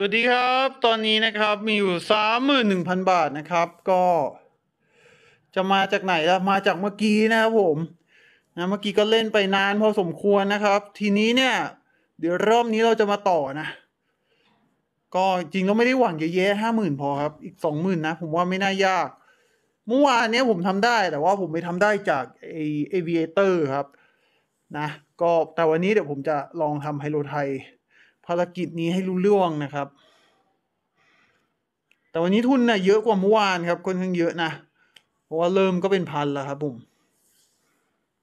สวัสดีครับตอนนี้นะครับมีอยู่สามหมื่นหนึ่งพันบาทนะครับ ก็ จะมาจากไหนล่ะมาจากเมื่อกี้นะครับผมนะเมื่อกี้ก็เล่นไปนานพอสมควรนะครับทีนี้เนี่ยเดี๋ยวรอบนี้เราจะมาต่อนะ ก็จริงเราไม่ได้หวังเยอะแยะห้าหมื่นพอครับอีกสองหมื่นนะผมว่าไม่น่ายาก เมื่อวานเนี้ยผมทำได้แต่ว่าผมไปทำได้จากไอเอเรเตอร์ครับนะก็แต่วันนี้เดี๋ยวผมจะลองทำไฮโลไทยภารกิจนี้ให้รู้เรื่องนะครับ แต่วันนี้ทุนนะ่ะเยอะกว่าเมื่อวานครับค่อนข้างเยอะ นะ เพราะว่าเริ่มก็เป็นพันแล้วครับผม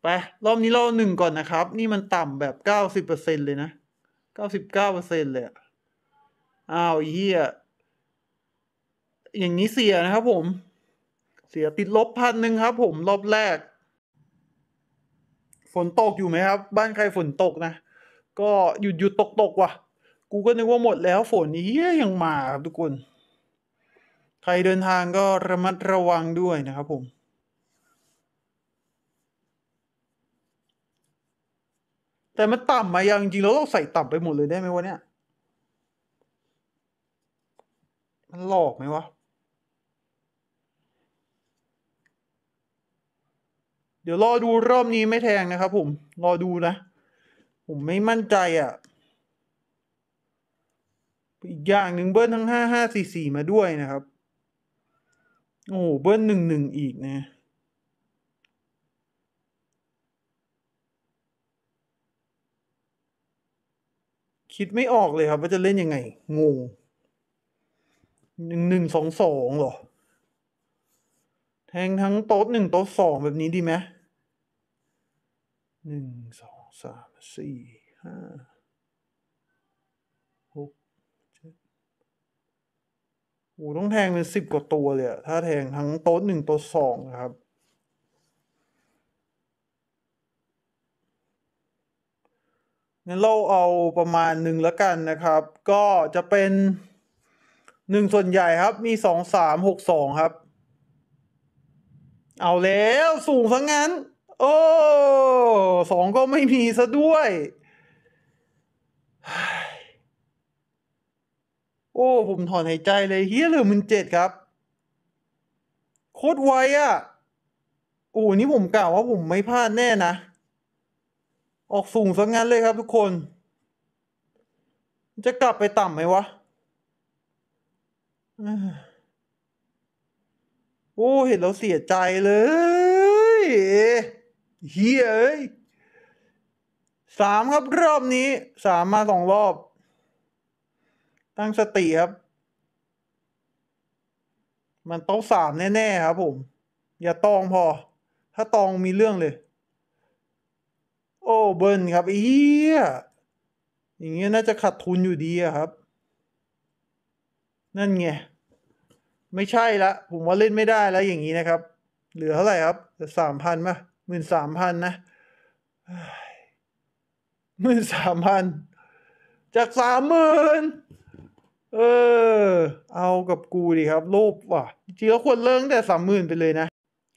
ไปรอบนี้รอบหนึ่งก่อนนะครับ นี่มันต่ำแบบเก้าสิบเปอร์เซ็นเลยนะเก้าสิบเก้าเปอร์เซ็นเลยอ้าวเฮียอย่างนี้เสียนะครับผม เสียติดลบพันหนึ่งครับผมรอบแรก ฝนตกอยู่ไหมครับ บ้าน ใครฝนตกนะก็หยุดหยุดตกตกว่ะกูก็นึกว่าหมดแล้วฝนเฮียยังมาครับทุกคน ใครเดินทางก็ระมัดระวังด้วยนะครับผม แต่มันต่ำมายังจริงแล้วเราใส่ต่ำไปหมดเลยได้ไหมวะเนี่ย มันหลอกไหมวะ เดี๋ยวรอดูรอบนี้ไม่แทงนะครับผม รอดูนะ ผมไม่มั่นใจอะ่ะอีกอย่างหนึ่งเบิ้ลทั้งห้าห้าสี่สี่มาด้วยนะครับ โอ้เบิ้ลหนึ่งหนึ่งอีกนะ คิดไม่ออกเลยครับว่าจะเล่นยังไงงงหนึ่งหนึ่งสองสองหรอ แทงทั้งโต๊ดหนึ่งโต๊ดสองแบบนี้ดีไหมหนึ่งสองสามสี่ห้าหกโูต้องแทงเป็นสิบกว่าตัวเลยถ้าแทงทั้งโต๊ะหนึ่งโต๊ะสองนะครับงั้นเราเอาประมาณหนึ่งแล้วกันนะครับ ก็จะเป็นหนึ่งส่วนใหญ่ครับ มีสองสามหกสองครับ เอาแล้วสูงซะงั้น โอ้สองก็ไม่มีซะด้วยโอ้ ผมถอนหายใจเลยเฮียเหลือมันเจ็ดครับ โคตรไวอะ่ะ โอ้ นี่ผมกล่าวว่าผมไม่พลาดแน่นะ ออกสูงสักงั้นเลยครับทุกคน จะกลับไปต่ำไหมวะโอ้เห็นเราเสียใจเลยเฮียเอ้ยสามครับรอบนี้สามมาสองรอบตั้งสติ ครับ มันโต๊ะสามแน่ ๆ ครับ ผม อย่าตองพอ ถ้าตองมีเรื่องเลย โอ้เบิร์นครับเอี้ย อย่างเงี้ยน่าจะขาดทุนอยู่ดีครับ นั่นไง ไม่ใช่ละ ผมว่าเล่นไม่ได้แล้วอย่างนี้นะครับ เหลือเท่าไหร่ครับเหลือสามพันป่ะหมื่นสามพันนะหมื่นสามพัน จากสามหมื่นเออ เอากับกูดีครับ โลภว่ะจริงแล้วควรเลิกแต่สามหมื่นไปเลยนะ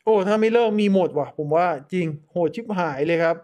โอ้ถ้าไม่เลิกมีหมดว่ะ ผมว่าจริงโหดชิบหายเลยครับ